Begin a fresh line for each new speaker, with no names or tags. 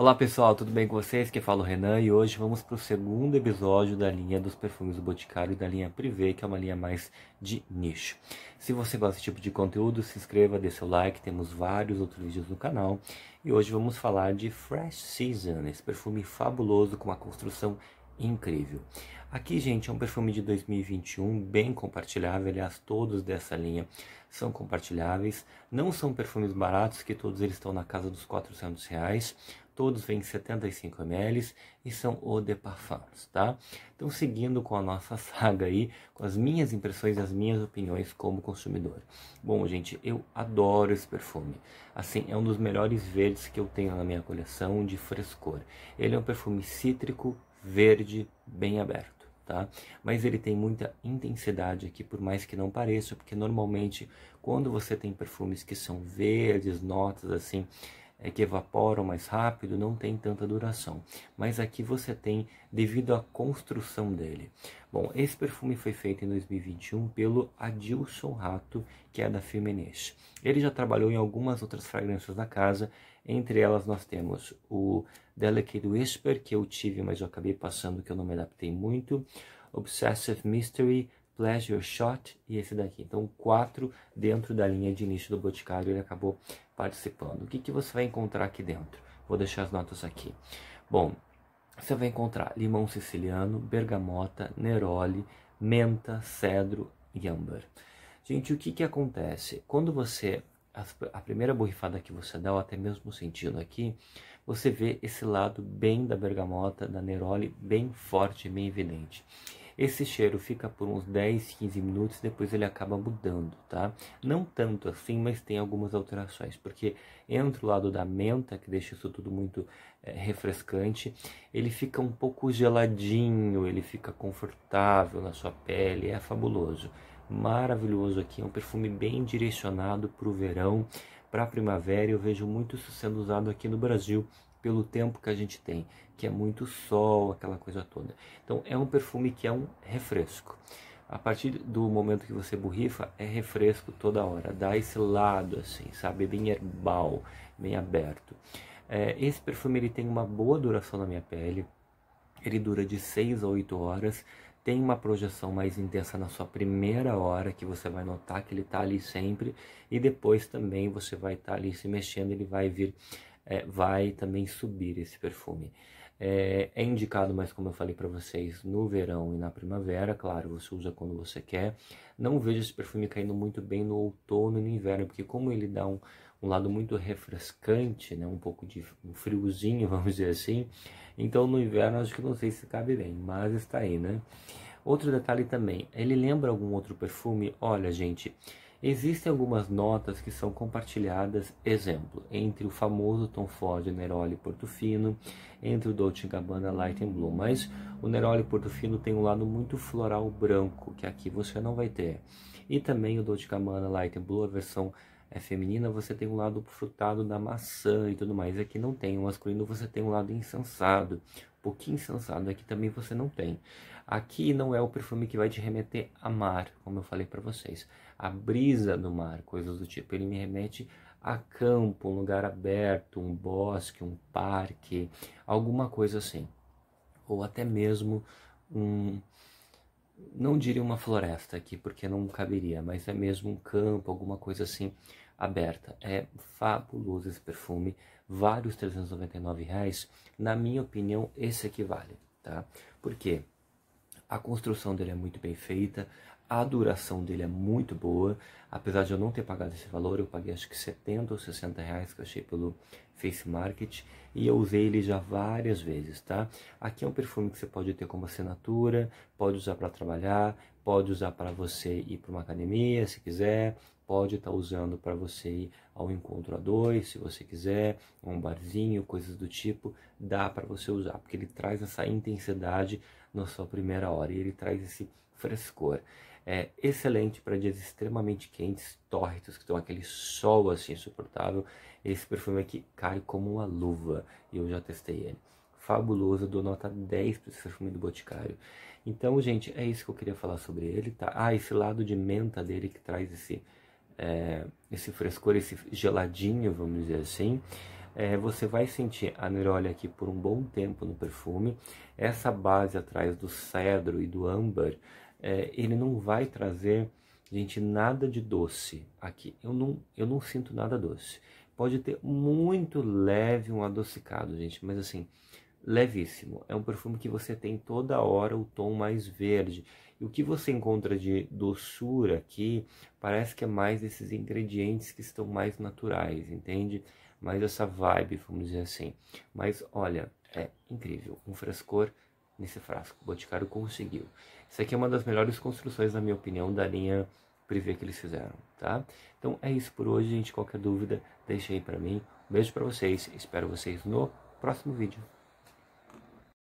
Olá pessoal, tudo bem com vocês? Que fala é o Renan e hoje vamos para o segundo episódio da linha dos perfumes do Boticário e da linha Privé, que é uma linha mais de nicho. Se você gosta desse tipo de conteúdo, se inscreva, dê seu like, temos vários outros vídeos no canal e hoje vamos falar de Fresh Season, esse perfume fabuloso com uma construção incrível. Aqui, gente, é um perfume de 2021 bem compartilhável, aliás, todos dessa linha são compartilháveis. Não são perfumes baratos, que todos eles estão na casa dos 400 reais, Todos vêm 75 ml e são eau de parfums, tá? Então, seguindo com a nossa saga aí, com as minhas impressões e as minhas opiniões como consumidor. Bom, gente, eu adoro esse perfume. Assim, é um dos melhores verdes que eu tenho na minha coleção de frescor. Ele é um perfume cítrico, verde, bem aberto. Tá? Mas ele tem muita intensidade aqui, por mais que não pareça, porque normalmente quando você tem perfumes que são verdes, notas assim, é, que evaporam mais rápido, não tem tanta duração. Mas aqui você tem devido à construção dele. Bom, esse perfume foi feito em 2021 pelo Adilson Rato, que é da Firmenich. Ele já trabalhou em algumas outras fragrâncias da casa, entre elas nós temos o Delicate Whisper, que eu tive, mas eu acabei passando que eu não me adaptei muito, Obsessive Mystery, Pleasure Shot e esse daqui. Então, quatro dentro da linha de nicho do Boticário, ele acabou participando. O que, que você vai encontrar aqui dentro? Vou deixar as notas aqui. Bom, você vai encontrar limão siciliano, bergamota, neroli, menta, cedro e âmbar. Gente, o que, que acontece? Quando você. A primeira borrifada que você dá, ou até mesmo sentindo aqui, você vê esse lado bem da bergamota, da neroli, bem forte, bem evidente. Esse cheiro fica por uns 10, 15 minutos, depois ele acaba mudando, tá? Não tanto assim, mas tem algumas alterações, porque entra o lado da menta, que deixa isso tudo muito é, refrescante, ele fica um pouco geladinho, ele fica confortável na sua pele, é fabuloso. Maravilhoso aqui, é um perfume bem direcionado para o verão, para a primavera, eu vejo muito isso sendo usado aqui no Brasil pelo tempo que a gente tem, que é muito sol, aquela coisa toda. Então é um perfume que é um refresco. A partir do momento que você borrifa, é refresco toda hora, dá esse lado assim, sabe, bem herbal, bem aberto. É, esse perfume ele tem uma boa duração na minha pele, ele dura de 6 a 8 horas, tem uma projeção mais intensa na sua primeira hora, que você vai notar que ele está ali sempre, e depois também você vai estar tá ali se mexendo, ele vai vir é, vai também subir esse perfume. É, é indicado, mas como eu falei para vocês, no verão e na primavera, claro, você usa quando você quer. Não vejo esse perfume caindo muito bem no outono e no inverno, porque como ele dá um, um lado muito refrescante, né, um pouco de um friozinho, vamos dizer assim, então no inverno acho que não sei se cabe bem, mas está aí, né? Outro detalhe também, ele lembra algum outro perfume? Olha, gente, Existem algumas notas que são compartilhadas, exemplo, entre o famoso Tom Ford Neroli Portofino, entre o Dolce Gabbana Light and Blue, mas o Neroli Portofino tem um lado muito floral branco, que aqui você não vai ter. E também o Dolce Gabbana Light and Blue, a versão é feminina, você tem um lado frutado da maçã e tudo mais. Aqui não tem, o masculino você tem um lado insensado, pouquinho é que insensado aqui também você não tem. Aqui não é o perfume que vai te remeter a mar, como eu falei para vocês. A brisa do mar, coisas do tipo. Ele me remete a campo, um lugar aberto, um bosque, um parque, alguma coisa assim. Ou até mesmo um. Não diria uma floresta aqui, porque não caberia, mas é mesmo um campo, alguma coisa assim aberta. É fabuloso esse perfume, vários 399 reais. Na minha opinião, esse equivale, vale, tá? Por quê? A construção dele é muito bem feita, a duração dele é muito boa, apesar de eu não ter pagado esse valor, eu paguei acho que 70 ou 60 reais que eu achei pelo Face Market e eu usei ele já várias vezes, tá? Aqui é um perfume que você pode ter como assinatura, pode usar para trabalhar, pode usar para você ir para uma academia se quiser, pode estar tá usando para você ir ao encontro a dois, se você quiser, um barzinho, coisas do tipo, dá para você usar, porque ele traz essa intensidade na sua primeira hora e ele traz esse frescor é excelente para dias extremamente quentes, tórridos, que estão aquele sol assim insuportável. Esse perfume aqui cai como uma luva e eu já testei ele. Fabuloso, dou nota 10 para esse perfume do Boticário. Então, gente, é isso que eu queria falar sobre ele, tá? Ah, esse lado de menta dele que traz esse, é, esse frescor, esse geladinho, vamos dizer assim. É, você vai sentir a nerolha aqui por um bom tempo no perfume. Essa base atrás do cedro e do âmbar é, ele não vai trazer, gente, nada de doce aqui. Eu não, eu não sinto nada doce. Pode ter muito leve um adocicado, gente, mas assim, levíssimo. É um perfume que você tem toda hora o tom mais verde. E o que você encontra de doçura aqui parece que é mais esses ingredientes que estão mais naturais, entende? Mais essa vibe, vamos dizer assim. Mas olha, é incrível, um frescor nesse frasco. O Boticário conseguiu. Isso aqui é uma das melhores construções, na minha opinião, da linha privê que eles fizeram, tá? Então é isso por hoje, gente. Qualquer dúvida, deixa aí para mim. Um beijo para vocês. Espero vocês no próximo vídeo.